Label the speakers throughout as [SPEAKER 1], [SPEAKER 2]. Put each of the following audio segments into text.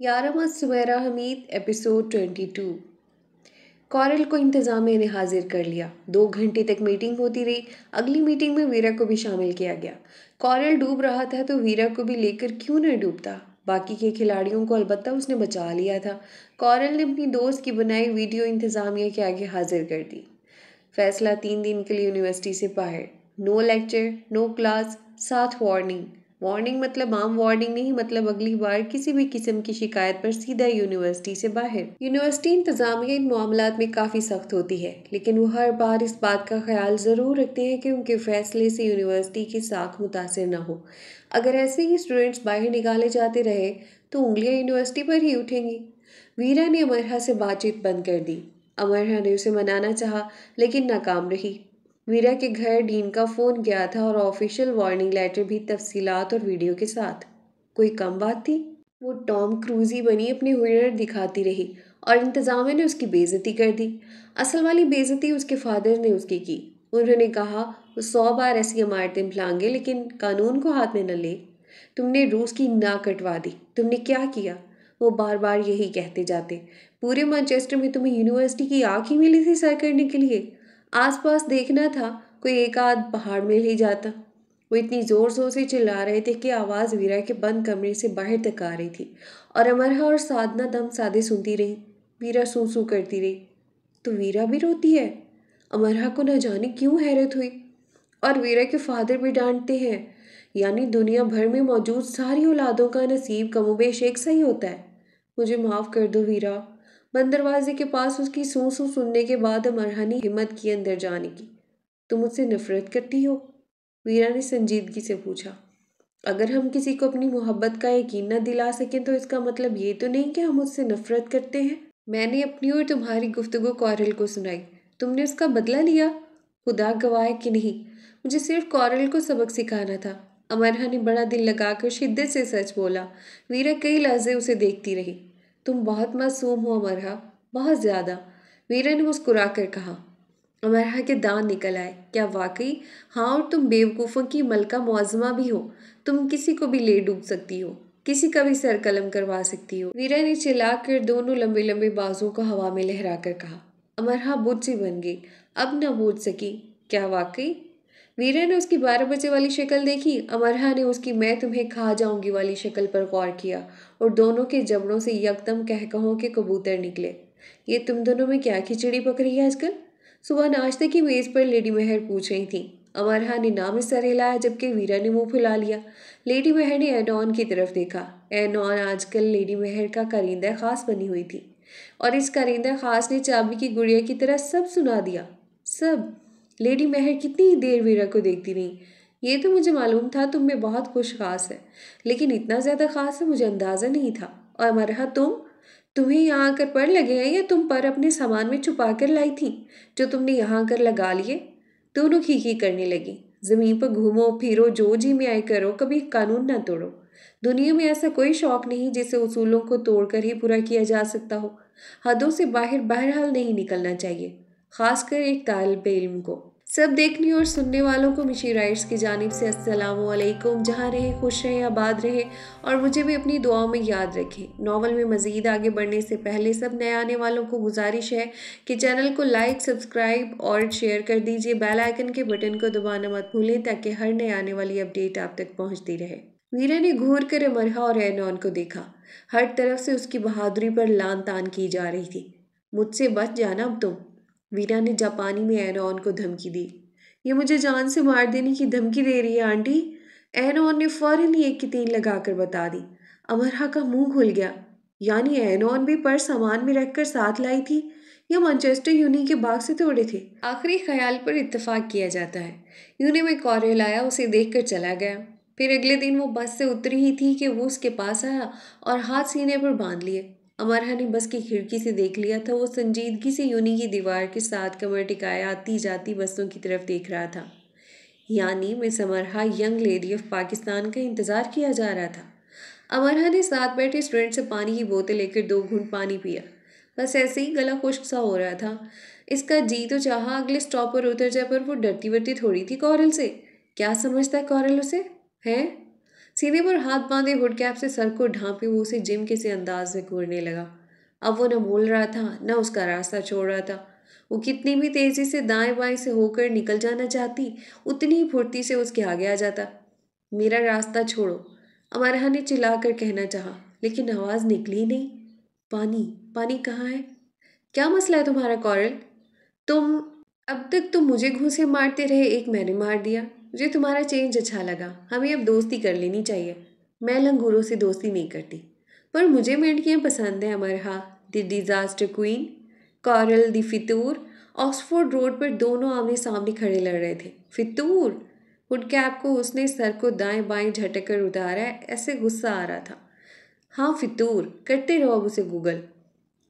[SPEAKER 1] यारमा Sumera Hameed episode twenty two Coral को इंतज़ाम ने हाजिर कर लिया दो घंटे तक मीटिंग होती रही अगली मीटिंग में वीरा को भी शामिल किया गया कॉरल डूब रहा था तो वीरा को भी लेकर क्यों न डूबता बाकी के खिलाड़ियों को अलबत् उसने बचा लिया था कॉरल ने अपनी दोस्त की बनाई वीडियो इंतज़ामिया के आगे हाजिर कर दी फैसला तीन दिन के लिए यूनिवर्सिटी से बाहर नो लेक्चर नो क्लास साथ वार्निंग वार्निंग मतलब आम वार्निंग नहीं मतलब अगली बार किसी भी किस्म की शिकायत पर सीधा यूनिवर्सिटी से बाहर यूनिवर्सिटी इंतजामिया इन मामला में काफ़ी सख्त होती है लेकिन वो हर बार इस बात का ख्याल ज़रूर रखते हैं कि उनके फैसले से यूनिवर्सिटी की साख मुतासर न हो अगर ऐसे ही स्टूडेंट्स बाहर निकाले जाते रहे तो उंगलियाँ यूनिवर्सिटी पर ही उठेंगी वीरा ने अमरहा से बातचीत बंद कर दी अमरहा ने उसे मनाना चाहा लेकिन नाकाम रही वीरा के घर डीन का फ़ोन गया था और ऑफिशियल वार्निंग लेटर भी तफसीलात और वीडियो के साथ कोई कम बात थी वो टॉम क्रूजी बनी अपनी हुनर दिखाती रही और इंतज़ाम ने उसकी बेज़ती कर दी असल वाली बेज़ती उसके फादर ने उसकी की उन्होंने कहा वो सौ बार ऐसी इमारतें भलाएंगे लेकिन कानून को हाथ में न ले तुमने रूस की ना कटवा दी तुमने क्या किया वो बार बार यही कहते जाते पूरे मैनचेस्टर में तुम्हें यूनिवर्सिटी की आँख ही मिली थी सैर करने के लिए आसपास देखना था कोई एक आध पहाड़ मिल ही जाता वो इतनी ज़ोर ज़ोर से चिल्ला रहे थे कि आवाज़ वीरा के बंद कमरे से बाहर तक आ रही थी और अमरहा और साधना दम सादे सुनती रही वीरा सू सू करती रही तो वीरा भी रोती है अमरहा को न जाने क्यों हैरत हुई और वीरा के फादर भी डांटते हैं यानी दुनिया भर में मौजूद सारी औलादों का नसीब कमोबेश एक सही होता है मुझे माफ़ कर दो वीरा बंद दरवाजे के पास उसकी सू सू सुनने के बाद अमरहानी हिम्मत की अंदर जाने की तुम उससे नफरत करती हो वीरा ने संजीदगी से पूछा अगर हम किसी को अपनी मोहब्बत का यकीन न दिला सकें तो इसका मतलब ये तो नहीं कि हम उससे नफरत करते हैं मैंने अपनी और तुम्हारी गुफ्तगु कौरल को सुनाई तुमने उसका बदला लिया खुदा गवाह कि नहीं मुझे सिर्फ कॉरल को सबक सिखाना था अमरहा ने बड़ा दिल लगाकर शिद्दत से सच बोला वीरा कई लहजे उसे देखती रही तुम बहुत मासूम हो अमरहा बहुत ज़्यादा वीरा ने मुस्कुरा कर कहा अमरहा के दांत निकल आए क्या वाकई हाँ और तुम बेवकूफ़ों की मलका मुआजमा भी हो तुम किसी को भी ले डूब सकती हो किसी का भी सर कलम करवा सकती हो वीरा ने चिल्ला कर दोनों लंबे लंबे बाजुओं को हवा में लहरा कर कहा अमरहा बोझ सी बन गई अब ना बोझ सकी क्या वाकई वीरा ने उसकी बारह बजे वाली शक्ल देखी अमरहा ने उसकी मैं तुम्हें खा जाऊंगी वाली शक्ल पर गौर किया और दोनों के जबड़ों से यकदम कहकहों के कबूतर निकले ये तुम दोनों में क्या खिचड़ी पक रही है आजकल सुबह नाश्ते की मेज़ पर लेडी मेहर पूछ रही थी अमरहा ने नाम इस तरह हिलाया जबकि वीरा ने मुंह फुला लिया लेडी मेहर ने एनॉन की तरफ देखा एनॉन आजकल लेडी मेहर का करिंदा खास बनी हुई थी और इस करिंदा खास ने चाबी की गुड़िया की तरह सब सुना दिया सब लेडी मेहर कितनी देर वीरा को देखती रही ये तो मुझे मालूम था तुम में बहुत कुछ खास है लेकिन इतना ज़्यादा खास है मुझे अंदाज़ा नहीं था और मरहा तुम तुम्हें यहाँ आकर पर लगे हैं या तुम पर अपने सामान में छुपा कर लाई थी जो तुमने यहाँ आकर लगा लिए दोनों ही करने लगी ज़मीन पर घूमो फिरो जो जी में आए करो कभी कानून ना तोड़ो दुनिया में ऐसा कोई शौक नहीं जिसे उसूलों को तोड़कर ही पूरा किया जा सकता हो हदों से बाहर बहरहाल नहीं निकलना चाहिए खासकर एक तालब इल्म को सब देखने और सुनने वालों को मिशी राइट्स की जानब से असलकुम जहाँ रहे खुश रहें आबाद रहें और मुझे भी अपनी दुआओं में याद रखें नावल में मज़ीद आगे बढ़ने से पहले सब नए आने वालों को गुजारिश है कि चैनल को लाइक सब्सक्राइब और शेयर कर दीजिए बेल आइकन के बटन को दबाना मत भूलें ताकि हर नए आने वाली अपडेट आप तक पहुँचती रहे मीरा ने घूर कर अमरहा और एनॉन को देखा हर तरफ से उसकी बहादुरी पर लान तान की जा रही थी मुझसे बच जाना अब तुम वीरा ने जापानी में एरॉन को धमकी दी ये मुझे जान से मार देने की धमकी दे रही है आंटी एनॉन ने फ़ौरन ही एक की तीन लगाकर बता दी अमरहा का मुंह खुल गया यानी एनॉन भी पर्स सामान में रखकर साथ लाई थी या मैनचेस्टर यूनी के बाग से तोड़े थे आखिरी ख्याल पर इतफाक़ किया जाता है यूनी में कॉरे आया उसे कर चला गया फिर अगले दिन वो बस से उतरी ही थी कि वो उसके पास आया और हाथ सीने पर बांध लिए अमरहा ने बस की खिड़की से देख लिया था वो संजीदगी से यूनी की दीवार के साथ कमर टिकाए आती जाती बसों की तरफ देख रहा था यानी miss Amarha young lady of Pakistan का इंतज़ार किया जा रहा था अमरहा ने साथ बैठे स्टूडेंट से पानी की बोतल लेकर दो घूंट पानी पिया बस ऐसे ही गला खुश्क सा हो रहा था इसका जी तो चाहा अगले स्टॉप पर उतर जाए पर वो डरती वरती थोड़ी थी कॉरल से क्या समझता है कॉरल उसे हैं सीधे पर हाथ बांधे हुड कैप से सर को ढांपे वो उसे जिम किसी अंदाज में घूरने लगा अब वो न बोल रहा था न उसका रास्ता छोड़ रहा था वो कितनी भी तेज़ी से दाएं बाएं से होकर निकल जाना चाहती उतनी ही फुर्ती से उसके आगे आ जाता मेरा रास्ता छोड़ो अमारहा ने चिल्ला कर कहना चाहा लेकिन आवाज़ निकली नहीं पानी पानी कहाँ है क्या मसला है तुम्हारा कॉरल तुम अब तक तुम मुझे घूसे मारते रहे एक मैंने मार दिया मुझे तुम्हारा चेंज अच्छा लगा हमें अब दोस्ती कर लेनी चाहिए मैं लंगूरों से दोस्ती नहीं करती पर मुझे मेंढकियाँ पसंद Amar Amarha the disaster queen Coral the Fitoor Oxford road पर दोनों आमने सामने खड़े लड़ रहे थे फितूर हुड कैप को उसने सर को दाएं बाएं झटक कर उतारा ऐसे गुस्सा आ रहा था हाँ फितूर करते रहो अब उसे गूगल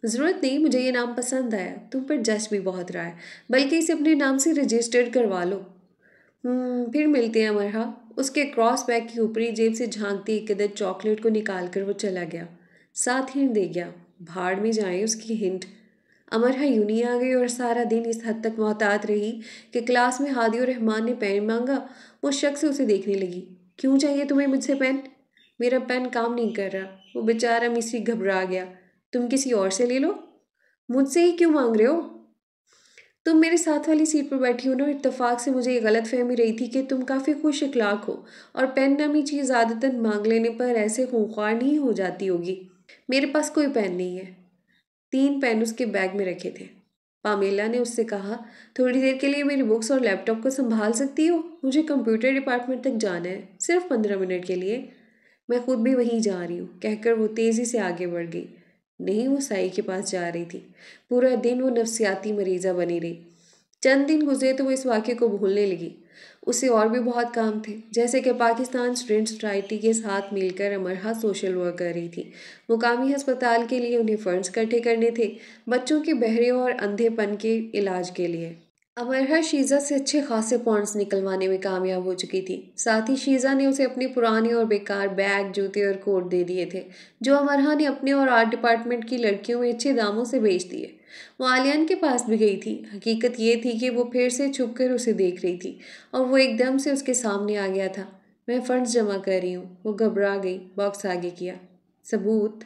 [SPEAKER 1] ज़रूरत नहीं मुझे ये नाम पसंद आया तुम पर जश भी बहुत रहा है बल्कि इसे अपने नाम से रजिस्टर्ड करवा लो हम्म, फिर मिलते हैं मरहा उसके क्रॉस बैग की ऊपरी जेब से झांकती एक कदर चॉकलेट को निकाल कर वो चला गया साथ ही दे गया भाड़ में जाए उसकी हिंट अमरहा यूनी आ गई और सारा दिन इस हद तक मोहतात रही कि क्लास में हादी और रहमान ने पेन मांगा वो शक से उसे देखने लगी क्यों चाहिए तुम्हें मुझसे पेन मेरा पेन काम नहीं कर रहा वो बेचारा मिसरी घबरा गया तुम किसी और से ले लो मुझसे ही क्यों मांग रहे हो तुम मेरे साथ वाली सीट पर बैठी हो ना इतफाक़ से मुझे ये गलत फहमी रही थी कि तुम काफ़ी खुश इखलाक हो और पेन नामी चीज़ ज़्यादातर मांग लेने पर ऐसे खूंखार नहीं हो जाती होगी मेरे पास कोई पेन नहीं है तीन पेन उसके बैग में रखे थे पामेला ने उससे कहा थोड़ी देर के लिए मेरी बुक्स और लैपटॉप को संभाल सकती हो मुझे कंप्यूटर डिपार्टमेंट तक जाना है सिर्फ पंद्रह मिनट के लिए मैं खुद भी वहीं जा रही हूँ कहकर वो तेज़ी से आगे बढ़ गई नहीं वो साई के पास जा रही थी पूरा दिन वो नफसियाती मरीज़ा बनी रही चंद दिन गुजरे तो वो इस वाक्य को भूलने लगी उसे और भी बहुत काम थे जैसे कि पाकिस्तान स्टूडेंट सोसाइटी के साथ मिलकर अमरहा सोशल वर्क कर रही थी मुकामी अस्पताल के लिए उन्हें फ़ंड्स इकट्ठे करने थे बच्चों के बहरे और अंधेपन के इलाज के लिए अमरहा शीजा से अच्छे खासे पॉइंट्स निकलवाने में कामयाब हो चुकी थी साथ ही शीजा ने उसे अपने पुराने और बेकार बैग जूते और कोट दे दिए थे जो अमरहा ने अपने और आर्ट डिपार्टमेंट की लड़कियों में अच्छे दामों से बेच दिए वो आलियान के पास भी गई थी हकीकत ये थी कि वो फिर से छुप कर उसे देख रही थी और वो एकदम से उसके सामने आ गया था मैं फंड्स जमा कर रही हूँ वो घबरा गई बॉक्स आगे किया सबूत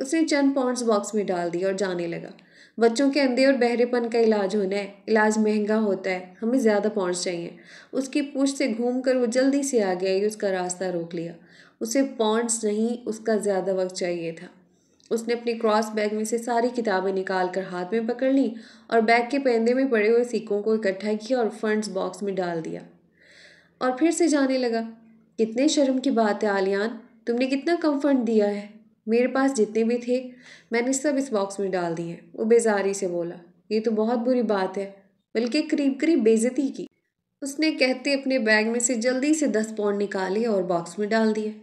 [SPEAKER 1] उसने चंद पॉइंट्स बॉक्स में डाल दिया और जाने लगा बच्चों के अंधे और बहरेपन का इलाज होना है इलाज महंगा होता है हमें ज़्यादा पहुँच चाहिए उसकी पूछ से घूम कर वो जल्दी से आ गया उसका रास्ता रोक लिया उसे पॉन्ट्स नहीं उसका ज़्यादा वक्त चाहिए था उसने अपने क्रॉस बैग में से सारी किताबें निकाल कर हाथ में पकड़ ली और बैग के पेंदे में पड़े हुए सिक्कों को इकट्ठा किया और फंड्स बॉक्स में डाल दिया और फिर से जाने लगा कितने शर्म की बात है आलियान तुमने कितना कम फंड दिया है मेरे पास जितने भी थे मैंने सब इस बॉक्स में डाल दिए वो बेजारी से बोला ये तो बहुत बुरी बात है बल्कि करीब करीब बेजती की उसने कहते अपने बैग में से जल्दी से दस पौंड निकाले और बॉक्स में डाल दिए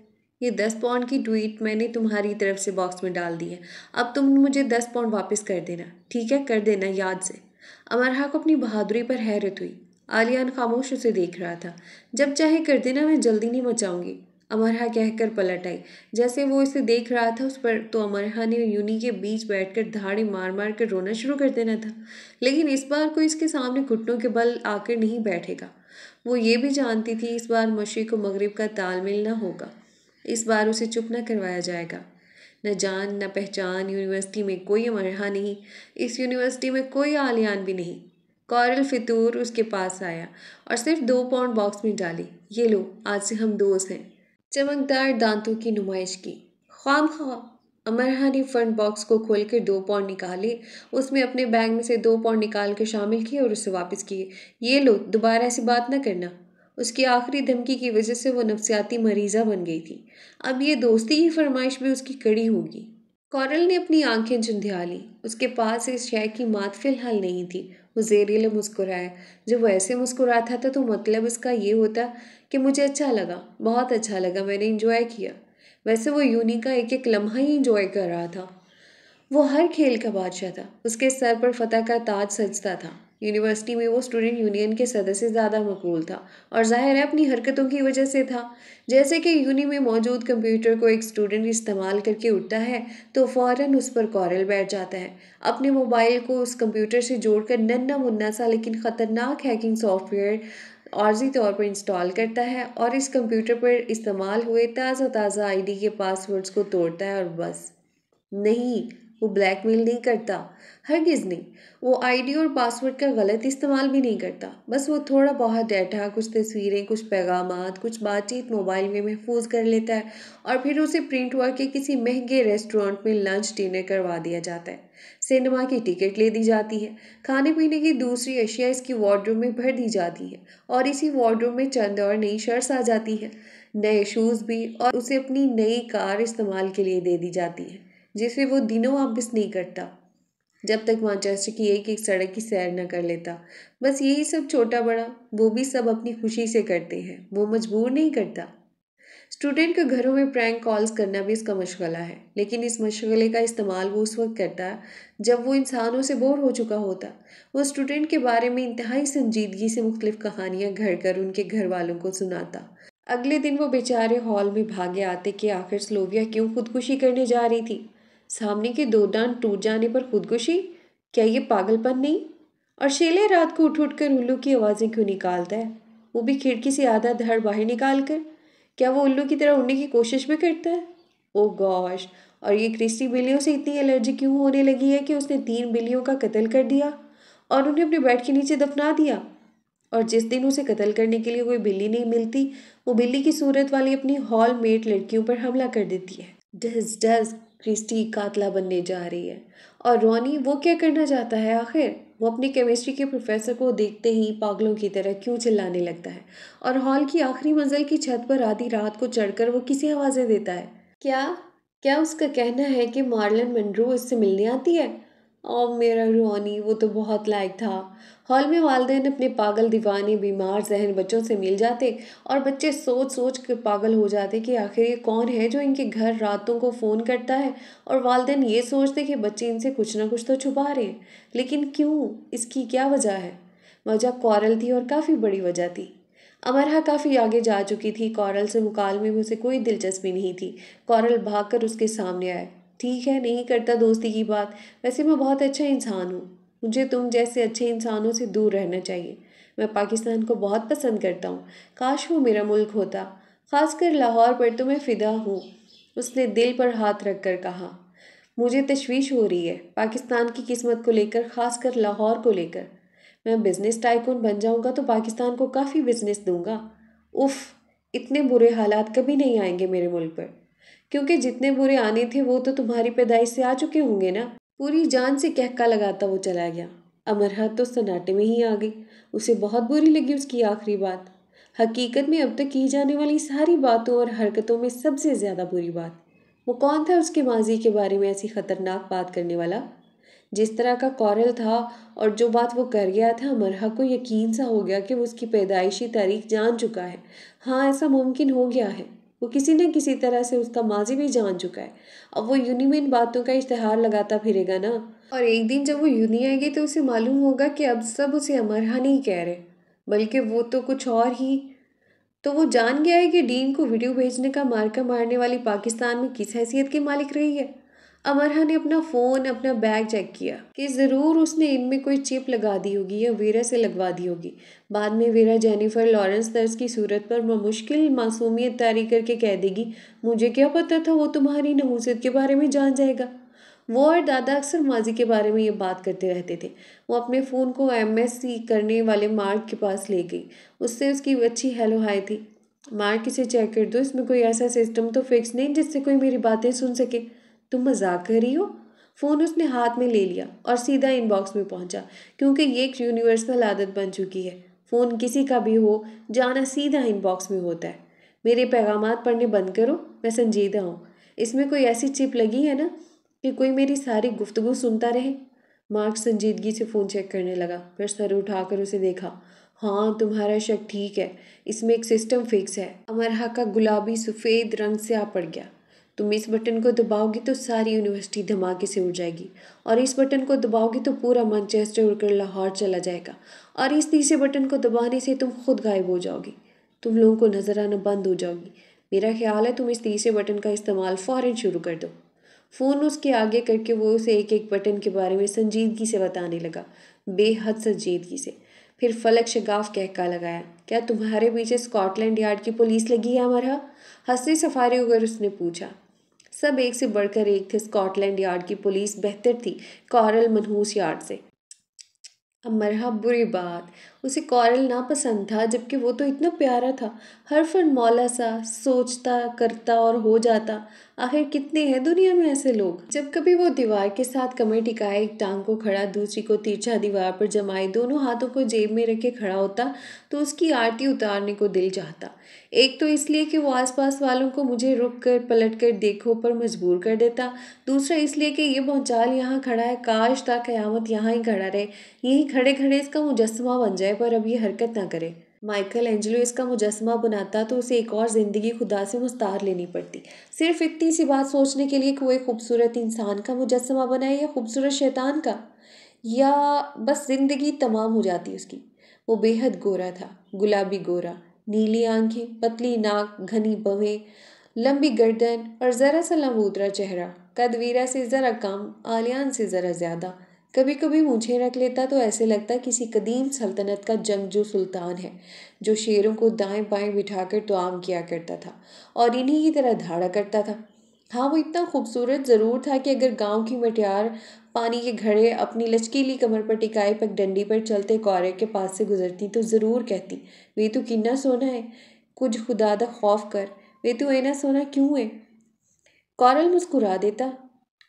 [SPEAKER 1] ये दस पौंड की ट्वीट मैंने तुम्हारी तरफ से बॉक्स में डाल दी है अब तुम मुझे दस पौंड वापस कर देना ठीक है कर देना याद से अमरहा को अपनी बहादुरी पर हैरत हुई आलियान खामोश उसे देख रहा था जब चाहे कर देना मैं जल्दी नहीं मचाऊंगी अमरहा कहकर पलट आई जैसे वो इसे देख रहा था उस पर तो अमरहा ने यूनी के बीच बैठकर धाड़ी मार मार कर रोना शुरू कर देना था लेकिन इस बार कोई इसके सामने घुटनों के बल आकर नहीं बैठेगा वो ये भी जानती थी इस बार मशी को मगरब का तालमेल ना होगा इस बार उसे चुप ना करवाया जाएगा न जान न पहचान यूनिवर्सिटी में कोई अमरहा नहीं इस यूनिवर्सिटी में कोई आलियान भी नहीं कौरल फितूर उसके पास आया और सिर्फ दो पाउंड बॉक्स में डाली ये लो आज से हम दोस्त हैं चमकदार दांतों की नुमाइश की ख्वाम खा हाँ, अमरहा ने फ्रंट बॉक्स को खोलकर दो पाउंड निकाले उसमें अपने बैग में से दो पाउंड निकाल कर शामिल किए और उसे वापस किए ये लो दोबारा ऐसी बात ना करना उसकी आखिरी धमकी की वजह से वो नफसियाती मरीज़ा बन गई थी अब ये दोस्ती की फरमाइश भी उसकी कड़ी होगी कॉरल ने अपनी आंखें झुंझिया ली उसके पास इस शय की मात फिलहाल नहीं थी वो जेरीले मुस्कुराया जब वो ऐसे मुस्कुराता था तो मतलब इसका ये होता कि मुझे अच्छा लगा बहुत अच्छा लगा मैंने इन्जॉय किया वैसे वो यूनी का एक एक लम्हा ही इंजॉय कर रहा था वो हर खेल का बादशाह था उसके सर पर फतह का ताज सजता था यूनिवर्सिटी में वो स्टूडेंट यूनियन के सदस्य ज़्यादा मकबूल था और जाहिर है अपनी हरकतों की वजह से था जैसे कि यूनि में मौजूद कंप्यूटर को एक स्टूडेंट इस्तेमाल करके उठता है तो फ़ौरन उस पर कॉरल बैठ जाता है अपने मोबाइल को उस कंप्यूटर से जोड़कर नन्ना मुन्ना सा लेकिन ख़तरनाक हैकिंग सॉफ्टवेयर आर्जी तौर पर इंस्टॉल करता है और इस कंप्यूटर पर इस्तेमाल हुए ताज़ा ताज़ा आईडी के पासवर्ड्स को तोड़ता है और बस नहीं वो ब्लैकमेल नहीं करता हरगिज़ नहीं वो आईडी और पासवर्ड का गलत इस्तेमाल भी नहीं करता बस वो थोड़ा बहुत डेटा कुछ तस्वीरें कुछ पैगाम कुछ बातचीत मोबाइल में महफूज कर लेता है और फिर उसे प्रिंट हुआ के किसी महंगे रेस्टोरेंट में लंच डिनर करवा दिया जाता है सिनेमा की टिकट ले दी जाती है खाने पीने की दूसरी अशिया इसकी वार्ड्रोब में भर दी जाती है और इसी वार्ड्रोब में चंद और नई शर्ट्स आ जाती है नए शूज़ भी और उसे अपनी नई कार इस्तेमाल के लिए दे दी जाती है जिसे वो दिनों वापस नहीं करता जब तक मानचेस्टर की एक एक सड़क की सैर न कर लेता बस यही सब छोटा बड़ा वो भी सब अपनी खुशी से करते हैं वो मजबूर नहीं करता स्टूडेंट का घरों में प्रैंक कॉल्स करना भी इसका मशगला है लेकिन इस मशगले का इस्तेमाल वो उस वक्त करता है जब वो इंसानों से बोर हो चुका होता वो स्टूडेंट के बारे में इंतहाई संजीदगी से मुख्तलिफ कहानियाँ घड़ कर उनके घर वालों को सुनाता अगले दिन वो बेचारे हॉल में भागे आते कि आखिर स्लोविया क्यों खुदकुशी करने जा रही थी सामने के दो डान टूट जाने पर खुदकुशी क्या ये पागलपन नहीं और शेले रात को उठ उठ कर उल्लू की आवाज़ें क्यों निकालता है वो भी खिड़की से आधा धड़ बाहर निकाल कर क्या वो उल्लू की तरह उड़ने की कोशिश भी करता है ओ गॉश और ये क्रिस्टी बिल्लियों से इतनी एलर्जी क्यों होने लगी है कि उसने तीन बिल्लियों का कत्ल कर दिया और उन्हें अपने बेड के नीचे दफना दिया और जिस दिन उसे कत्ल करने के लिए कोई बिल्ली नहीं मिलती वो बिल्ली की सूरत वाली अपनी हॉल मेट लड़कियों पर हमला कर देती है डस डस क्रिस्टी कातला बनने जा रही है और रोनी वो क्या करना चाहता है आखिर वो अपने केमिस्ट्री के प्रोफेसर को देखते ही पागलों की तरह क्यों चिल्लाने लगता है और हॉल की आखिरी मंजिल की छत पर आधी रात को चढ़कर वो किसी आवाज़ें देता है क्या क्या उसका कहना है कि मार्लन मंड्रो उससे मिलने आती है और मेरा रूहानी वो तो बहुत लायक था हॉल में वालदेन अपने पागल दीवाने बीमार जहन बच्चों से मिल जाते और बच्चे सोच सोच कर पागल हो जाते कि आखिर ये कौन है जो इनके घर रातों को फ़ोन करता है और वालदेन ये सोचते कि बच्चे इनसे कुछ ना कुछ तो छुपा रहे हैं लेकिन क्यों इसकी क्या वजह है वजह कॉरल थी और काफ़ी बड़ी वजह थी अमरहा काफ़ी आगे जा चुकी थी कॉरल से मुकालमे में उसे कोई दिलचस्पी नहीं थी कॉरल भागकर उसके सामने आए ठीक है नहीं करता दोस्ती की बात वैसे मैं बहुत अच्छा इंसान हूँ मुझे तुम जैसे अच्छे इंसानों से दूर रहना चाहिए मैं पाकिस्तान को बहुत पसंद करता हूँ काश वो मेरा मुल्क होता खासकर लाहौर पर तो मैं फ़िदा हूँ उसने दिल पर हाथ रख कर कहा मुझे तशवीश हो रही है पाकिस्तान की किस्मत को लेकर खासकर लाहौर को लेकर मैं बिज़नेस टाइकून बन जाऊँगा तो पाकिस्तान को काफ़ी बिजनेस दूंगा उफ़ इतने बुरे हालात कभी नहीं आएंगे मेरे मुल्क पर क्योंकि जितने बुरे आने थे वो तो तुम्हारी पैदाइश से आ चुके होंगे ना पूरी जान से कहका लगाता वो चला गया अमरहत तो सन्नाटे में ही आ गई उसे बहुत बुरी लगी उसकी आखिरी बात हकीकत में अब तक की जाने वाली सारी बातों और हरकतों में सबसे ज़्यादा बुरी बात वो कौन था उसके माजी के बारे में ऐसी ख़तरनाक बात करने वाला जिस तरह का कौरल था और जो बात वो कर गया था अमरहा को यकीन सा हो गया कि वो उसकी पैदाइशी तारीख जान चुका है हाँ ऐसा मुमकिन हो गया है वो किसी न किसी तरह से उसका माजी भी जान चुका है अब वो यूनी में इन बातों का इश्तहार लगाता फिरेगा ना और एक दिन जब वो यूनी आएगी तो उसे मालूम होगा कि अब सब उसे अमरहा नहीं कह रहे बल्कि वो तो कुछ और ही तो वो जान गया है कि डीन को वीडियो भेजने का मार्का मारने वाली पाकिस्तान में किस हैसियत की मालिक रही है अमरहा ने अपना फ़ोन अपना बैग चेक किया कि ज़रूर उसने इनमें कोई चिप लगा दी होगी या वेरा से लगवा दी होगी बाद में वेरा जेनिफर लॉरेंस दर्ज की सूरत पर मुश्किल मासूमियत तारी करके कह देगी मुझे क्या पता था वो तुम्हारी नहूसत के बारे में जान जाएगा वो और दादा अक्सर माजी के बारे में ये बात करते रहते थे वो अपने फ़ोन को एम करने वाले मार्क के पास ले गई उससे उसकी अच्छी हेलो हाय थी मार्क इसे चेक कर दो इसमें कोई ऐसा सिस्टम तो फिक्स नहीं जिससे कोई मेरी बातें सुन सके तुम मजाक कर रही हो फ़ोन उसने हाथ में ले लिया और सीधा इनबॉक्स में पहुंचा क्योंकि ये एक यूनिवर्सल आदत बन चुकी है फ़ोन किसी का भी हो जाना सीधा इनबॉक्स में होता है मेरे पैगाम पढ़ने बंद करो मैं संजीदा हूँ इसमें कोई ऐसी चिप लगी है ना कि कोई मेरी सारी गुफ्तगु सुनता रहे मार्क संजीदगी से फ़ोन चेक करने लगा फिर सर उठाकर उसे देखा हाँ तुम्हारा शक ठीक है इसमें एक सिस्टम फिक्स है अमरहा का गुलाबी सफ़ेद रंग से आ पड़ गया तुम इस बटन को दबाओगे तो सारी यूनिवर्सिटी धमाके से उड़ जाएगी और इस बटन को दबाओगे तो पूरा मैनचेस्टर उड़कर लाहौर चला जाएगा और इस तीसरे बटन को दबाने से तुम खुद गायब हो जाओगे तुम लोगों को नज़र आना बंद हो जाओगी मेरा ख्याल है तुम इस तीसरे बटन का इस्तेमाल फ़ौर शुरू कर दो फ़ोन उसके आगे करके वो उसे एक एक बटन के बारे में संजीदगी से बताने लगा बेहद संजीदगी से फिर फलक शगाफ कहका लगाया क्या तुम्हारे पीछे स्कॉटलैंड यार्ड की पुलिस लगी है हमारा हंसी सफारी उगर उसने पूछा सब एक से बढ़कर एक थे स्कॉटलैंड यार्ड की पुलिस बेहतर थी कॉरल मनहूस यार्ड से अब मरहा बुरी बात उसे कॉरल ना पसंद था जबकि वो तो इतना प्यारा था हर फन मौला सा सोचता करता और हो जाता आखिर कितने हैं दुनिया में ऐसे लोग जब कभी वो दीवार के साथ कमर टिकाए एक टांग को खड़ा दूसरी को तिरछा दीवार पर जमाए दोनों हाथों को जेब में रखे खड़ा होता तो उसकी आरती उतारने को दिल चाहता एक तो इसलिए कि वो आसपास वालों को मुझे रुक कर पलट कर देखो पर मजबूर कर देता दूसरा इसलिए कि ये भौचाल यहाँ खड़ा है काश था क़यामत यहाँ ही खड़ा रहे यहीं खड़े खड़े इसका मुजस्मा बन जाए जाए पर अब ये हरकत ना करे माइकल एंजलो इसका मुजस्मा बनाता तो उसे एक और ज़िंदगी खुदा से मुस्तार लेनी पड़ती सिर्फ इतनी सी बात सोचने के लिए कि वो एक खूबसूरत इंसान का मुजस्मा बनाए या खूबसूरत शैतान का या बस ज़िंदगी तमाम हो जाती उसकी वो बेहद गोरा था गुलाबी गोरा नीली आंखें पतली नाक घनी बवें लंबी गर्दन और ज़रा सा लंबूतरा चेहरा कदवीरा से ज़रा कम आलियान से ज़रा ज़्यादा कभी कभी मुझे रख लेता तो ऐसे लगता किसी कदीम सल्तनत का जंगजू सुल्तान है जो शेरों को दाएं बाएं बिठाकर आम किया करता था और इन्हीं की तरह धाड़ा करता था हाँ वो इतना खूबसूरत ज़रूर था कि अगर गांव की मटियार पानी के घड़े अपनी लचकीली कमर पर टिकाए डंडी पर चलते कौरे के पास से गुजरती तो ज़रूर कहती वे तो किन्ना सोना है कुछ खुदादा खौफ कर वे तो एना सोना क्यों है कौरल मुस्कुरा देता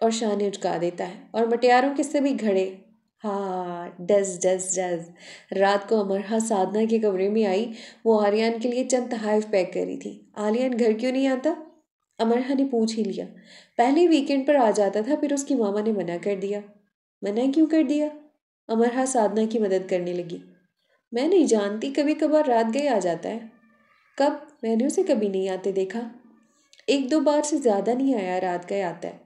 [SPEAKER 1] और शाने उचका देता है और मटियारों के सभी घड़े हाँ डस डस डस रात को अमरहा साधना के कमरे में आई वो आर्यन के लिए चंद तहाइफ पैक करी थी आर्यन घर क्यों नहीं आता अमरहा ने पूछ ही लिया पहले वीकेंड पर आ जाता था फिर उसकी मामा ने मना कर दिया मना क्यों कर दिया अमरहा साधना की मदद करने लगी मैं नहीं जानती कभी कभार रात गए आ जाता है कब मैंने उसे कभी नहीं आते देखा एक दो बार से ज़्यादा नहीं आया रात गए आता है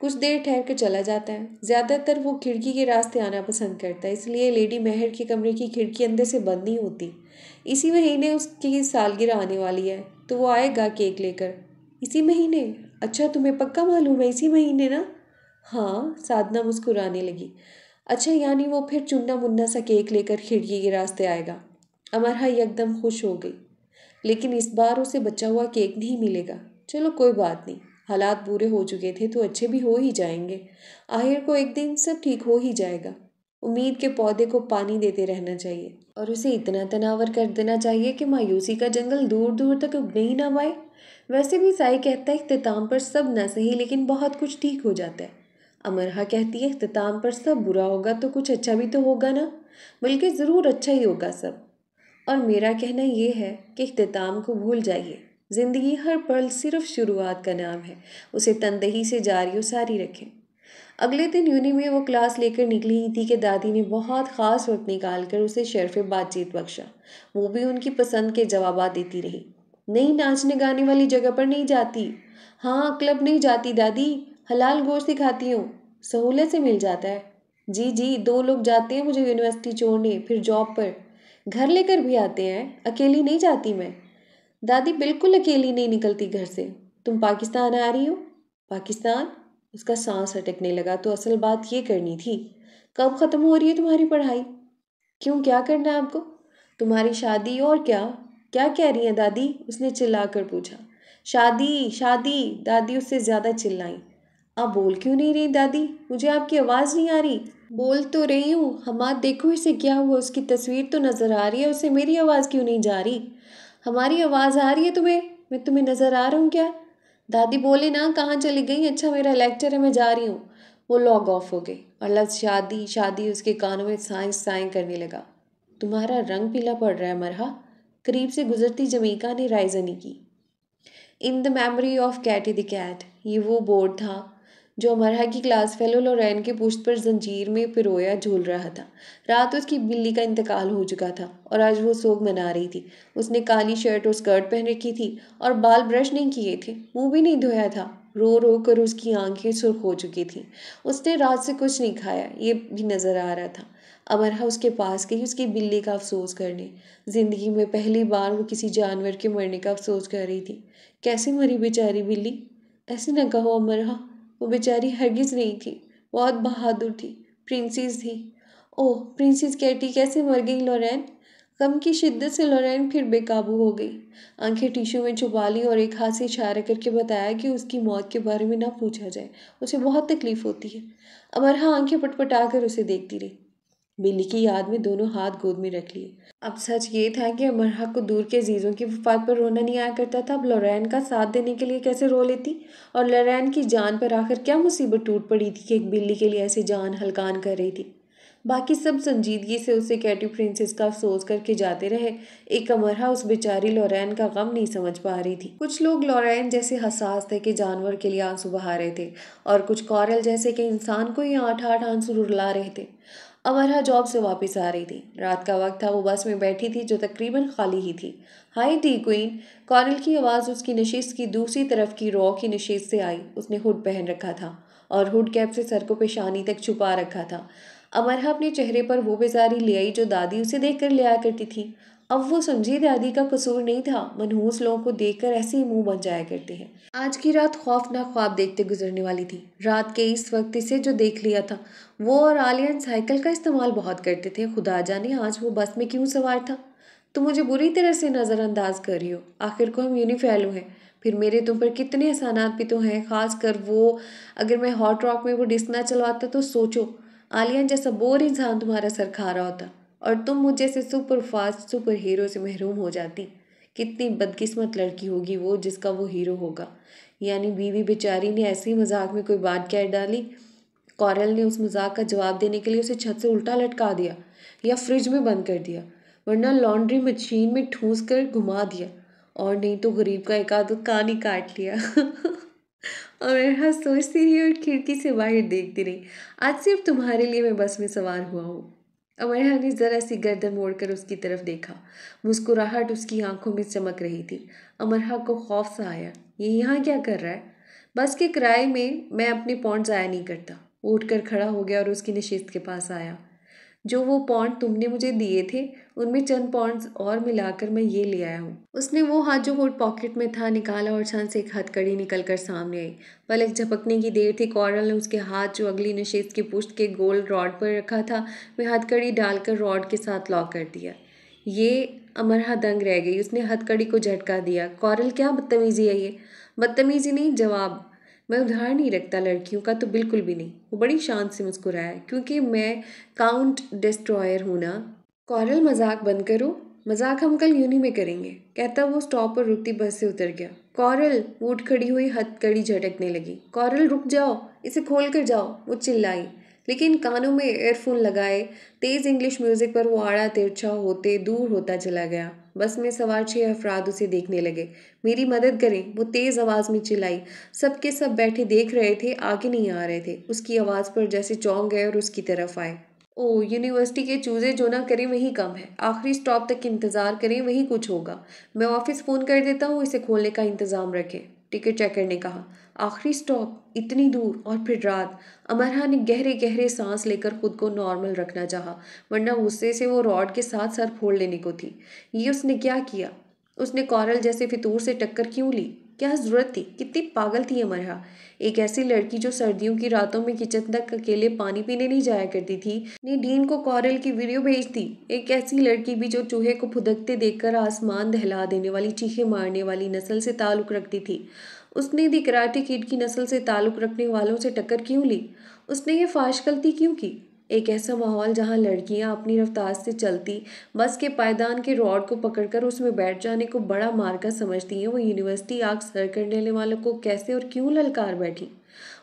[SPEAKER 1] कुछ देर ठहर कर चला जाता है ज़्यादातर वो खिड़की के रास्ते आना पसंद करता है इसलिए लेडी महर के कमरे की खिड़की अंदर से बंद नहीं होती इसी महीने उसकी सालगिरह आने वाली है तो वो आएगा केक लेकर इसी महीने अच्छा तुम्हें पक्का मालूम है इसी महीने ना हाँ साधना मुस्कुराने लगी अच्छा यानी वो फिर चुन्ना मुन्ना सा केक लेकर खिड़की के रास्ते आएगा अमरहा एकदम खुश हो गई लेकिन इस बार उसे बचा हुआ केक नहीं मिलेगा चलो कोई बात नहीं हालात बुरे हो चुके थे तो अच्छे भी हो ही जाएंगे आहिर को एक दिन सब ठीक हो ही जाएगा उम्मीद के पौधे को पानी देते रहना चाहिए और उसे इतना तनावर कर देना चाहिए कि मायूसी का जंगल दूर दूर तक अब नहीं ना पाए वैसे भी साई कहता है अख्ताम पर सब ना सही लेकिन बहुत कुछ ठीक हो जाता है अमरहा कहती है अख्ताम पर सब बुरा होगा तो कुछ अच्छा भी तो होगा ना बल्कि ज़रूर अच्छा ही होगा सब और मेरा कहना ये है कि अख्ताम को भूल जाइए ज़िंदगी हर पल सिर्फ शुरुआत का नाम है उसे तनदही से जारी सारी रखें अगले दिन यूनि में वो क्लास लेकर निकली ही थी कि दादी ने बहुत ख़ास वक्त निकाल कर उसे शर्फ बातचीत बख्शा वो भी उनकी पसंद के जवाब देती रही नहीं नाचने गाने वाली जगह पर नहीं जाती हाँ क्लब नहीं जाती दादी हलाल गोश्त दिखाती हूँ सहूलत से मिल जाता है जी जी दो लोग जाते हैं मुझे यूनिवर्सिटी छोड़ने फिर जॉब पर घर लेकर भी आते हैं अकेली नहीं जाती मैं दादी बिल्कुल अकेली नहीं निकलती घर से तुम पाकिस्तान आ रही हो पाकिस्तान उसका सांस अटकने लगा तो असल बात ये करनी थी कब ख़त्म हो रही है तुम्हारी पढ़ाई क्यों क्या करना है आपको तुम्हारी शादी और क्या क्या कह रही हैं दादी उसने चिल्ला कर पूछा शादी शादी दादी उससे ज़्यादा चिल्लाई आप बोल क्यों नहीं रही दादी मुझे आपकी आवाज़ नहीं आ रही बोल तो रही हूँ हम देखो इसे क्या हुआ उसकी तस्वीर तो नज़र आ रही है उसे मेरी आवाज़ क्यों नहीं जा रही हमारी आवाज़ आ रही है तुम्हें मैं तुम्हें नज़र आ रहा हूँ क्या दादी बोले ना कहाँ चली गई अच्छा मेरा लेक्चर है मैं जा रही हूँ वो लॉग ऑफ हो गई और लफ्ज शादी शादी उसके कानों में साए साए करने लगा तुम्हारा रंग पीला पड़ रहा है मरहा करीब से गुजरती जमीका ने रायजनी की in the memory of Katie the cat ये वो बोर्ड था जो अमरहा की क्लास फेलो लोरेन के पुष्ट पर जंजीर में पिरोया झूल रहा था रात उसकी बिल्ली का इंतकाल हो चुका था और आज वो सोग मना रही थी उसने काली शर्ट और स्कर्ट पहन रखी थी और बाल ब्रश नहीं किए थे मुंह भी नहीं धोया था रो रो कर उसकी आंखें सुर्ख हो चुकी थीं उसने रात से कुछ नहीं खाया ये भी नज़र आ रहा था अमरहा उसके पास गई उसकी बिल्ली का अफसोस करने ज़िंदगी में पहली बार वो किसी जानवर के मरने का अफसोस कर रही थी कैसे मरी बेचारी बिल्ली ऐसे न कहो अमरहा वो बेचारी हरगिज नहीं थी बहुत बहादुर थी प्रिंसेस थी ओह प्रिंसेस कैटी कैसे मर गई लोरेन गम की शिद्दत से लोरेन फिर बेकाबू हो गई आंखें टिशू में छुपा ली और एक हाथ से इशारा करके बताया कि उसकी मौत के बारे में ना पूछा जाए उसे बहुत तकलीफ़ होती है अमरहा आंखें पटपटा कर उसे देखती रही बिल्ली की याद में दोनों हाथ गोद में रख लिए अब सच ये था कि अमरहा को दूर के अजीज़ों की वफात पर रोना नहीं आया करता था अब लॉरैन का साथ देने के लिए कैसे रो लेती और लॉरैन की जान पर आकर क्या मुसीबत टूट पड़ी थी कि एक बिल्ली के लिए ऐसी जान हलकान कर रही थी बाकी सब संजीदगी से उसे कैटी प्रिंसेस का अफसोस करके जाते रहे एक अमरहा उस बेचारी लोरेन का गम नहीं समझ पा रही थी कुछ लोग लोरेन जैसे हसास थे कि जानवर के लिए आंसू बहा रहे थे और कुछ कॉरल जैसे कि इंसान को ही आठ आठ आंसू रुला रहे थे अमरहा जॉब से वापस आ रही थी रात का वक्त था वो बस में बैठी थी जो तकरीबन खाली ही थी हाय डी क्वीन कॉर्नल की आवाज़ उसकी नशीस की दूसरी तरफ की रॉ की नशीस से आई उसने हुड पहन रखा था और हुड कैप से सर को पेशानी तक छुपा रखा था अमरहा अपने चेहरे पर वो बेजारी ले आई जो दादी उसे देख कर लिया करती थी अब वो समझी दादी का कसूर नहीं था मनहूस लोगों को देखकर ऐसे ही मुंह बन जाया करते हैं आज की रात खौफनाक ख्वाब देखते गुजरने वाली थी रात के इस वक्त इसे जो देख लिया था वो और आलियन साइकिल का इस्तेमाल बहुत करते थे खुदा जाने आज वो बस में क्यों सवार था तुम मुझे बुरी तरह से नज़रअंदाज कर रही हो आखिर को हम यूनिफेलो हैं फिर मेरे तुम पर कितने एहसानात भी तो हैं ख़ास कर वो अगर मैं हॉट रॉक में वो डिस्क ना चलवाता तो सोचो आलियान जैसा बोर इंसान तुम्हारा सर खा रहा होता और तुम मुझ जैसे सुपर फास्ट सुपर हीरो से महरूम हो जाती कितनी बदकिस्मत लड़की होगी वो जिसका वो हीरो होगा यानी बीवी बेचारी ने ऐसे ही मजाक में कोई बात कह डाली कॉरल ने उस मजाक का जवाब देने के लिए उसे छत से उल्टा लटका दिया या फ्रिज में बंद कर दिया वरना लॉन्ड्री मशीन में ठूंस कर घुमा दिया और नहीं तो गरीब का एक आध कान ही काट लिया और मैं सोचती रही और खिड़की से बाहर देखती रही आज सिर्फ तुम्हारे लिए मैं बस में सवार हुआ हूँ अमरहा ने ज़रा सी गर्दन मोड़कर उसकी तरफ देखा मुस्कुराहट उसकी आंखों में चमक रही थी अमरहा को खौफ सा आया ये यहाँ क्या कर रहा है बस के किराए में मैं अपने पॉइंट ज़ाया नहीं करता उठकर खड़ा हो गया और उसकी नशीत के पास आया जो वो पॉन्ड तुमने मुझे दिए थे उनमें चंद पॉन्ड्स और मिलाकर मैं ये ले आया हूँ उसने वो हाथ जो कोट पॉकेट में था निकाला और छान से एक हथकड़ी निकल कर सामने आई पलक झपकने की देर थी कॉरल ने उसके हाथ जो अगली नशेज की पुष्ट के गोल रॉड पर रखा था वह हथकड़ी डालकर रॉड के साथ लॉक कर दिया ये अमरहा दंग रह गई उसने हथकड़ी को झटका दिया कॉरल क्या बदतमीजी है ये बदतमीजी नहीं जवाब मैं उधार नहीं रखता लड़कियों का तो बिल्कुल भी नहीं वो बड़ी शांत से मुस्कुराया क्योंकि मैं काउंट डिस्ट्रॉयर हूँ ना कॉरल मजाक बंद करो मजाक हम कल यूनी में करेंगे कहता वो स्टॉप पर रुकती बस से उतर गया कॉरल वो उठ खड़ी हुई हथकड़ी झटकने लगी कॉरल रुक जाओ इसे खोल कर जाओ वो चिल्लाई लेकिन कानों में एयरफोन लगाए तेज़ इंग्लिश म्यूज़िक पर वो आड़ा तिरछा होते दूर होता चला गया बस में सवार छह अफराद उसे देखने लगे मेरी मदद करें वो तेज़ आवाज़ में चिल्लाई सब के सब बैठे देख रहे थे आगे नहीं आ रहे थे उसकी आवाज़ पर जैसे चौंक गए और उसकी तरफ आए ओ यूनिवर्सिटी के चूज़े जो ना करें वही कम है आखिरी स्टॉप तक इंतज़ार करें वही कुछ होगा मैं ऑफिस फ़ोन कर देता हूँ इसे खोलने का इंतज़ाम रखें टिकट चेकर ने कहा आखिरी स्टॉप इतनी दूर और फिर रात अमरहा ने गहरे गहरे सांस लेकर खुद को नॉर्मल रखना चाहा वरना गुस्से से वो रॉड के साथ सर फोड़ लेने को थी ये उसने क्या किया उसने कॉरल जैसे फितूर से टक्कर क्यों ली क्या ज़रूरत थी कितनी पागल थी अमरहा एक ऐसी लड़की जो सर्दियों की रातों में किचन तक अकेले पानी पीने नहीं जाया करती थी ने डीन को कॉरल की वीडियो भेज दी एक ऐसी लड़की भी जो चूहे को फुदकते देखकर आसमान दहला देने वाली चीखें मारने वाली नस्ल से ताल्लुक़ रखती थी उसने दी कराटे किड की नस्ल से ताल्लुक़ रखने वालों से टक्कर क्यों ली उसने ये फाश गलती क्यों की एक ऐसा माहौल जहां लड़कियां अपनी रफ्तार से चलती बस के पायदान के रॉड को पकड़कर उसमें बैठ जाने को बड़ा मार्का समझती हैं वो यूनिवर्सिटी आग सर करने वालों को कैसे और क्यों ललकार बैठी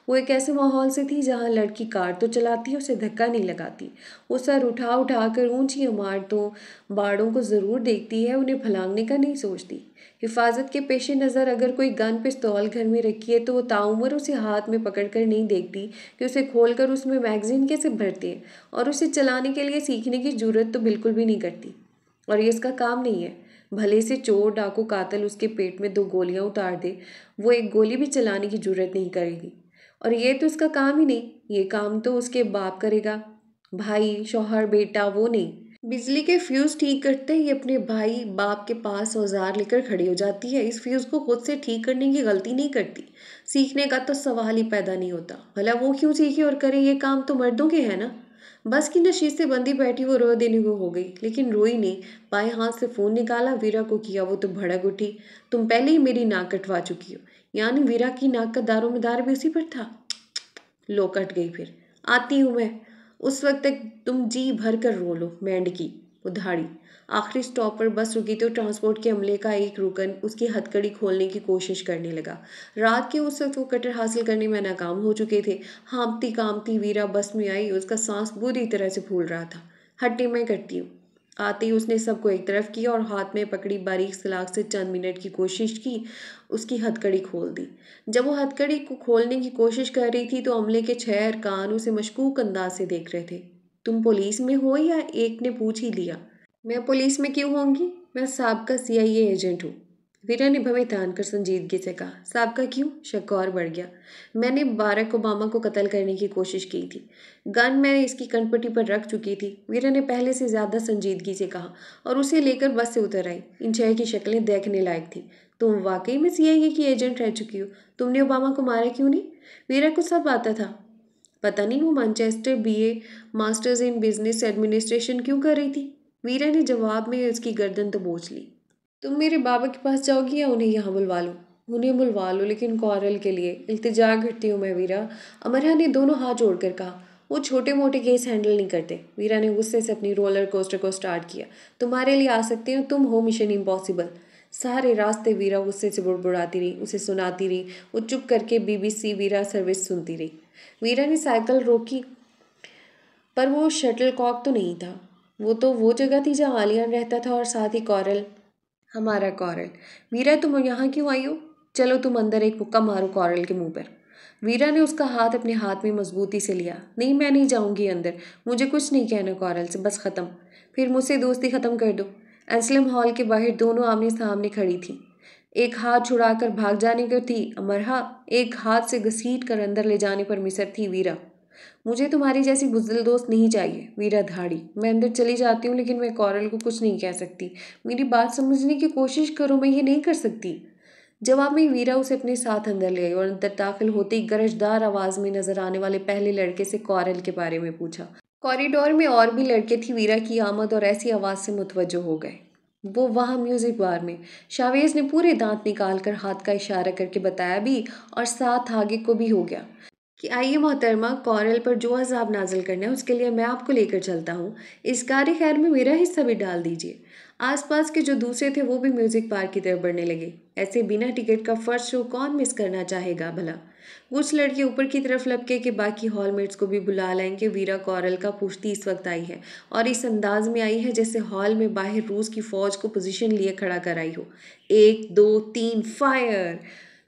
[SPEAKER 1] वो एक ऐसे माहौल से थी जहाँ लड़की कार तो चलाती उसे धक्का नहीं लगाती वो सर उठा उठा कर ऊँची इमारतों बाड़ों को ज़रूर देखती है उन्हें फलांगने का नहीं सोचती हिफाजत के पेश नज़र अगर कोई गन पिस्तौल घर में रखी है तो वो ताउमर उसे हाथ में पकड़ कर नहीं देखती कि उसे खोल कर उसमें मैगज़ीन कैसे भरती है और उसे चलाने के लिए सीखने की जरूरत तो बिल्कुल भी नहीं करती और ये इसका काम नहीं है भले से चोर डाकू कातल उसके पेट में दो गोलियां उतार दे वो एक गोली भी चलाने की जरूरत नहीं करेगी और ये तो उसका काम ही नहीं ये काम तो उसके बाप करेगा भाई शोहर बेटा वो नहीं बिजली के फ्यूज़ ठीक करते ही अपने भाई बाप के पास औजार लेकर खड़ी हो जाती है इस फ्यूज़ को खुद से ठीक करने की गलती नहीं करती सीखने का तो सवाल ही पैदा नहीं होता भला वो क्यों सीखे और करे ये काम तो मर्दों के है ना बस की नशीब से बंदी बैठी वो रो देने को हो गई लेकिन रोई ने बाएं हाथ से फ़ोन निकाला वीरा को किया वो तो भड़क उठी तुम पहले ही मेरी नाक कटवा चुकी हो यानी वीरा की नाक का दारोमदार भी उसी पर था लो कट गई फिर आती हूँ मैं उस वक्त तक तुम जी भर कर रो लो मैंड की उधाड़ी आखिरी स्टॉप पर बस रुकी तो ट्रांसपोर्ट के अमले का एक रुकन उसकी हथकड़ी खोलने की कोशिश करने लगा रात के उस वक्त वो कटर हासिल करने में नाकाम हो चुके थे हाँपती कामती वीरा बस में आई उसका सांस बुरी तरह से फूल रहा था हट्टी मैं करती हूँ आते ही उसने सबको एक तरफ किया और हाथ में पकड़ी बारीक सलाख से चंद मिनट की कोशिश की उसकी हथकड़ी खोल दी जब वो हथकड़ी को खोलने की कोशिश कर रही थी तो अमले के छह अरकान उसे मशकूक अंदाज से देख रहे थे तुम पुलिस में हो या एक ने पूछ ही लिया मैं पुलिस में क्यों होंगी मैं सबका सी आई एजेंट हूँ वीरा ने भवे तान कर संजीदगी से कहा साहब का क्यों शक और बढ़ गया मैंने बारक ओबामा को कत्ल करने की कोशिश की थी गन मैं इसकी कनपट्टी पर रख चुकी थी वीरा ने पहले से ज़्यादा संजीदगी से कहा और उसे लेकर बस से उतर आई इन छह की शक्लें देखने लायक थी तुम वाकई में सी ए की एजेंट रह चुकी हो तुमने ओबामा को मारा क्यों नहीं वीरा को सब आता था पता नहीं वो Manchester a masters in business administration क्यों कर रही थी वीरा ने जवाब में उसकी गर्दन तो बोझ ली तुम मेरे बाबा के पास जाओगी या उन्हें यहाँ बुलवा लो उन्हें बुलवा लो लेकिन कॉरल के लिए इल्तजा करती हूँ मैं वीरा अमरहा ने दोनों हाथ जोड़कर कहा वो छोटे मोटे केस हैंडल नहीं करते वीरा ने गुस्से से अपनी रोलर कोस्टर को स्टार्ट किया तुम्हारे लिए आ सकते हो तुम हो मिशन इम्पॉसिबल सारे रास्ते वीरा गुस्से से बुड़बुड़ाती रही उसे सुनाती रही वो चुप करके बीबीसी वीरा सर्विस सुनती रही वीरा ने साइकिल रोकी पर वो शटल कॉक तो नहीं था वो तो वो जगह थी जहाँ आलियान रहता था और साथ ही कॉरल हमारा कॉरल वीरा तुम यहाँ क्यों आई हो चलो तुम अंदर एक मुक्का मारो कॉरल के मुंह पर वीरा ने उसका हाथ अपने हाथ में मजबूती से लिया नहीं मैं नहीं जाऊंगी अंदर मुझे कुछ नहीं कहना कॉरल से बस ख़त्म फिर मुझसे दोस्ती ख़त्म कर दो एंसलम हॉल के बाहर दोनों आमने सामने खड़ी थी एक हाथ छुड़ाकर भाग जाने की थी अमरहा एक हाथ से घसीट कर अंदर ले जाने पर मिसर थी वीरा मुझे तुम्हारी जैसी बुजदिल दोस्त नहीं चाहिए वीरा धाड़ी मैं अंदर चली जाती हूँ लेकिन मैं कॉरल को कुछ नहीं कह सकती मेरी बात समझने की कोशिश करो मैं ये नहीं कर सकती जवाब में वीरा उसे अपने साथ अंदर ले आई और अंदर दाखिल होते ही गरजदार आवाज़ में नजर आने वाले पहले लड़के से कॉरल के बारे में पूछा कॉरिडोर में और भी लड़के थी वीरा की आमद और ऐसी आवाज़ से मुतवजो हो गए वो वहाँ म्यूज़िक बार में शावेज ने पूरे दांत निकाल कर हाथ का इशारा करके बताया भी और साथ आगे को भी हो गया कि आइए मोहतरमा कॉरल पर जो अजाब नाजिल करना है उसके लिए मैं आपको लेकर चलता हूँ इस कार्य खैर में मेरा हिस्सा भी डाल दीजिए आसपास के जो दूसरे थे वो भी म्यूज़िक पार्क की तरफ बढ़ने लगे ऐसे बिना टिकट का फर्स्ट शो कौन मिस करना चाहेगा भला कुछ लड़के ऊपर की तरफ लपके कि बाकी हॉलमेट्स को भी बुला लाएं कि वीरा कॉरल का पुश्ती इस वक्त आई है और इस अंदाज में आई है जैसे हॉल में बाहर रूस की फ़ौज को पोजीशन लिए खड़ा कराई हो एक दो तीन फायर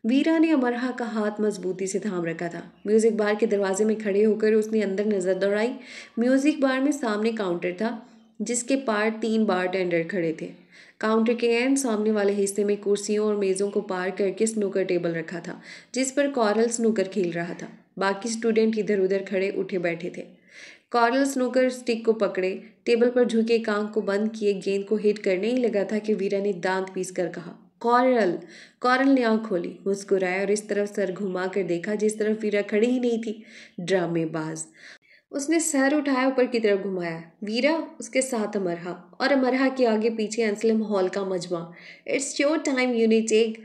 [SPEAKER 1] वीरा ने अमरहा का हाथ मजबूती से थाम रखा था म्यूज़िक बार के दरवाजे में खड़े होकर उसने अंदर नज़र दौड़ाई म्यूज़िक बार में सामने काउंटर था जिसके पार तीन बार टेंडर खड़े थे काउंटर के एंड सामने वाले हिस्से में कुर्सियों और मेज़ों को पार करके स्नूकर टेबल रखा था जिस पर कॉरल स्नूकर खेल रहा था बाकी स्टूडेंट इधर उधर खड़े उठे बैठे थे कॉरल स्नूकर स्टिक को पकड़े टेबल पर झुके कांख को बंद किए गेंद को हिट करने ही लगा था कि वीरा ने दांत पीस कर कहा कॉरल कॉरल ने आँख खोली मुस्कुराया और इस तरफ सर घुमा कर देखा जिस तरफ वीरा खड़ी ही नहीं थी ड्रामेबाज उसने सर उठाया ऊपर की तरफ घुमाया वीरा उसके साथ अमरहा और अमरहा के आगे पीछे एंसलम हॉल का मजमा इट्स योर टाइम यूनिटेक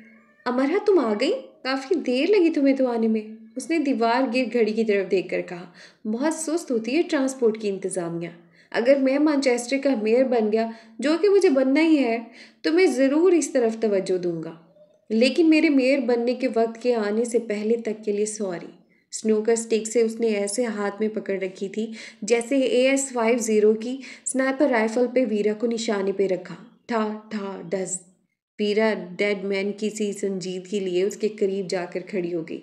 [SPEAKER 1] अमरहा तुम आ गई काफ़ी देर लगी तुम्हें तो आने में उसने दीवार गिर घड़ी की तरफ देख कहा बहुत सुस्त होती है ट्रांसपोर्ट की इंतज़ामिया अगर मैं मानचेस्टर का मेयर बन गया जो कि मुझे बनना ही है तो मैं ज़रूर इस तरफ तवज्जो दूंगा लेकिन मेरे मेयर बनने के वक्त के आने से पहले तक के लिए सॉरी स्नोकर स्टिक से उसने ऐसे हाथ में पकड़ रखी थी जैसे ए एस फाइव ज़ीरो की स्नाइपर राइफल पे वीरा को निशाने पे रखा था था डस वीरा डेड मैन की सी के लिए उसके करीब जाकर खड़ी हो गई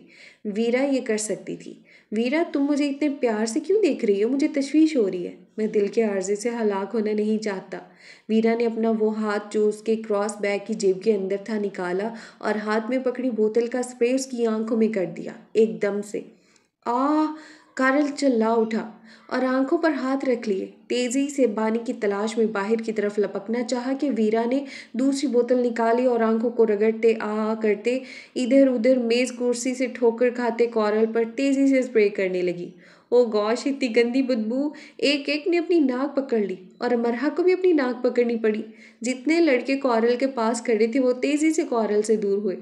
[SPEAKER 1] वीरा ये कर सकती थी वीरा तुम मुझे इतने प्यार से क्यों देख रही हो मुझे तशवीश हो रही है मैं दिल के आर्जे से हलाक होना नहीं चाहता वीरा ने अपना वो हाथ जो उसके क्रॉस बैग की जेब के अंदर था निकाला और हाथ में पकड़ी बोतल का स्प्रे उसकी आंखों में कर दिया एकदम से आ कारल चिल्ला उठा और आंखों पर हाथ रख लिए तेज़ी से बानी की तलाश में बाहर की तरफ लपकना चाहा कि वीरा ने दूसरी बोतल निकाली और आंखों को रगड़ते आ करते इधर उधर मेज़ कुर्सी से ठोकर खाते कॉरल पर तेज़ी से स्प्रे करने लगी ओ गौश इतनी गंदी बदबू एक एक ने अपनी नाक पकड़ ली और अमरहा को भी अपनी नाक पकड़नी पड़ी जितने लड़के कॉरल के पास खड़े थे वो तेज़ी से कॉरल से दूर हुए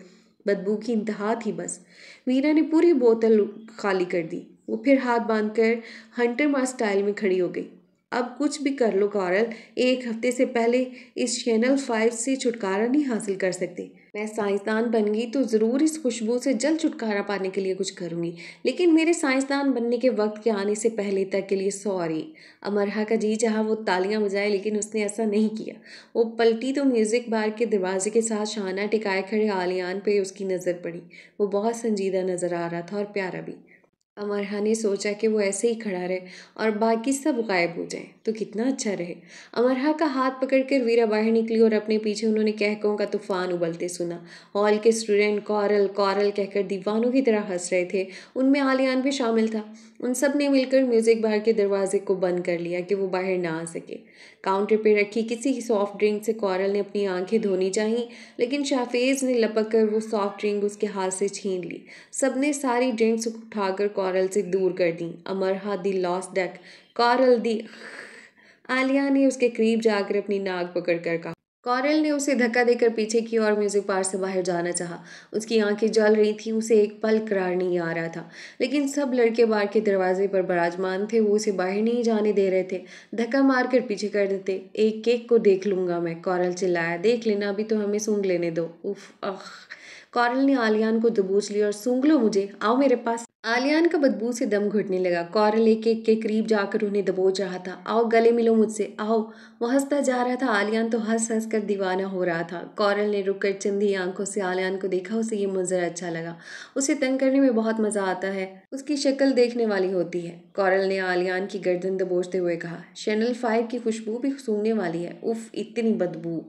[SPEAKER 1] बदबू की इंतहा थी बस मीरा ने पूरी बोतल खाली कर दी वो फिर हाथ बांध कर हंटर मार स्टाइल में खड़ी हो गई अब कुछ भी कर लो कॉरल एक हफ्ते से पहले इस चैनल फाइव से छुटकारा नहीं हासिल कर सकते मैं साइंसदान बन गई तो ज़रूर इस खुशबू से जल्द छुटकारा पाने के लिए कुछ करूँगी लेकिन मेरे साइंसदान बनने के वक्त के आने से पहले तक के लिए सॉरी अमरहा का जी जहाँ वो तालियां बजाए लेकिन उसने ऐसा नहीं किया वो पलटी तो म्यूज़िक बार के दरवाजे के साथ शाना टिकाए खड़े आलियान पर उसकी नज़र पड़ी वो बहुत संजीदा नज़र आ रहा था और प्यारा भी अमर खान ने सोचा कि वो ऐसे ही खड़ा रहे और बाकी सब गायब हो जाएं तो कितना अच्छा रहे अमरहा का हाथ पकड़कर वीरा बाहर निकली और अपने पीछे उन्होंने कहकों का तूफान उबलते सुना हॉल के स्टूडेंट कॉरल कॉरल कहकर दीवानों की तरह हंस रहे थे उनमें आलियान भी शामिल था उन सब ने मिलकर म्यूज़िक बार के दरवाजे को बंद कर लिया कि वो बाहर ना आ सके काउंटर पर रखी किसी सॉफ्ट ड्रिंक से कॉरल ने अपनी आंखें धोनी चाहिए लेकिन शाफेज़ ने लपक कर वो सॉफ्ट ड्रिंक उसके हाथ से छीन ली सब ने सारी ड्रिंक्स उठाकर कॉरल से दूर कर दी अमरहा दी लॉस डेक कॉरल दी आलिया ने उसके करीब जाकर अपनी नाक पकड़ कर कहा कॉरल ने उसे धक्का देकर पीछे की ओर म्यूजिक बार से बाहर जाना चाहा उसकी आंखें जल रही थी उसे एक पल करार नहीं आ रहा था लेकिन सब लड़के बार के दरवाजे पर बराजमान थे वो उसे बाहर नहीं जाने दे रहे थे धक्का मारकर पीछे कर देते एक केक को देख लूंगा मैं कॉरल चिल्लाया देख लेना अभी तो हमें सूंग लेने दो उफ अख कॉरल ने आलियान को दबूच लिया और सूंघ लो मुझे आओ मेरे पास आलियान का बदबू से दम घुटने लगा कॉरल एक एक के करीब जाकर उन्हें दबोच रहा था आओ गले मिलो मुझसे आओ वह हंसता जा रहा था आलियान तो हंस हंस कर दीवाना हो रहा था कॉरल ने रुककर चंदी आंखों से आलियान को देखा उसे ये मंजर अच्छा लगा उसे तंग करने में बहुत मज़ा आता है उसकी शक्ल देखने वाली होती है कॉरल ने आलियान की गर्दन दबोचते हुए कहा शनल फाइव की खुशबू भी सूंघने वाली है उफ इतनी बदबू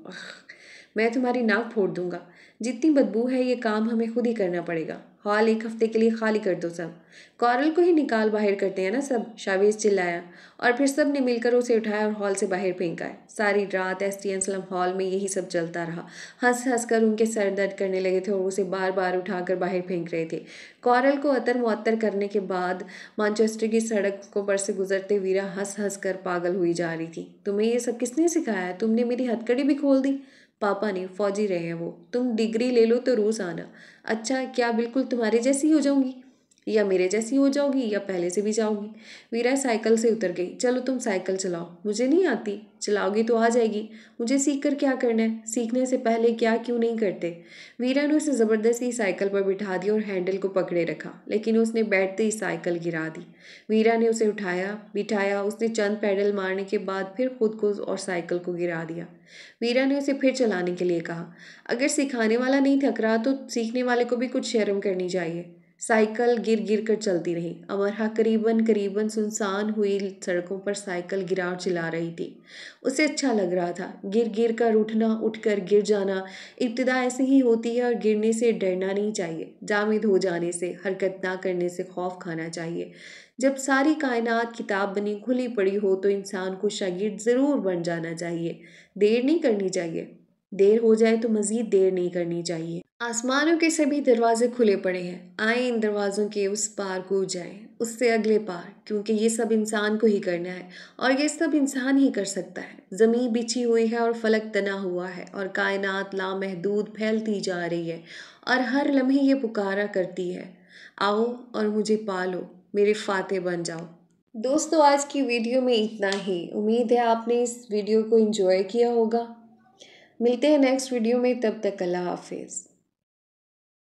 [SPEAKER 1] मैं तुम्हारी नाक फोड़ दूंगा जितनी बदबू है ये काम हमें खुद ही करना पड़ेगा हॉल एक हफ्ते के लिए खाली कर दो सब कॉरल को ही निकाल बाहर करते हैं ना सब शावेज चिल्लाया और फिर सब ने मिलकर उसे उठाया और हॉल से बाहर फेंका है सारी रात एस टी एनसलम हॉल में यही सब चलता रहा हंस हंस कर उनके सर दर्द करने लगे थे और उसे बार बार उठाकर बाहर फेंक रहे थे कॉरल को अतर मुअतर करने के बाद मानचेस्टर की सड़कों पर से गुजरते वीरा हंस हंस कर पागल हुई जा रही थी तुम्हें ये सब किसने सिखाया तुमने मेरी हथकड़ी भी खोल दी पापा नहीं फौजी रहे हैं वो तुम डिग्री ले लो तो रूस आना अच्छा क्या बिल्कुल तुम्हारे जैसी हो जाऊँगी या मेरे जैसी हो जाओगी या पहले से भी जाओगी वीरा साइकिल से उतर गई चलो तुम साइकिल चलाओ मुझे नहीं आती चलाओगी तो आ जाएगी मुझे सीख कर क्या करना है सीखने से पहले क्या क्यों नहीं करते वीरा ने उसे ज़बरदस्ती साइकिल पर बिठा दिया और हैंडल को पकड़े रखा लेकिन उसने बैठते ही साइकिल गिरा दी वीरा ने उसे उठाया बिठाया उसने चंद पैडल मारने के बाद फिर खुद को और साइकिल को गिरा दिया वीरा ने उसे फिर चलाने के लिए कहा अगर सिखाने वाला नहीं थक रहा तो सीखने वाले को भी कुछ शर्म करनी चाहिए साइकिल गिर गिर कर चलती रही अमरहा करीबन करीबन सुनसान हुई सड़कों पर साइकिल गिरा चला रही थी उसे अच्छा लग रहा था गिर गिर कर उठना उठकर गिर जाना इब्तदा ऐसे ही होती है और गिरने से डरना नहीं चाहिए जामिद हो जाने से हरकत ना करने से खौफ खाना चाहिए जब सारी कायनात किताब बनी खुली पड़ी हो तो इंसान को शागिर्द ज़रूर बन जाना चाहिए देर नहीं करनी चाहिए देर हो जाए तो मज़ीद देर नहीं करनी चाहिए आसमानों के सभी दरवाजे खुले पड़े हैं आए इन दरवाज़ों के उस पार को जाए उससे अगले पार क्योंकि ये सब इंसान को ही करना है और ये सब इंसान ही कर सकता है ज़मीन बिछी हुई है और फलक तना हुआ है और कायनात लामहदूद फैलती जा रही है और हर लम्हे ये पुकारा करती है आओ और मुझे पालो मेरे फाते बन जाओ दोस्तों आज की वीडियो में इतना ही उम्मीद है आपने इस वीडियो को इंजॉय किया होगा मिलते हैं नेक्स्ट वीडियो में तब तक अल्लाह हाफिज़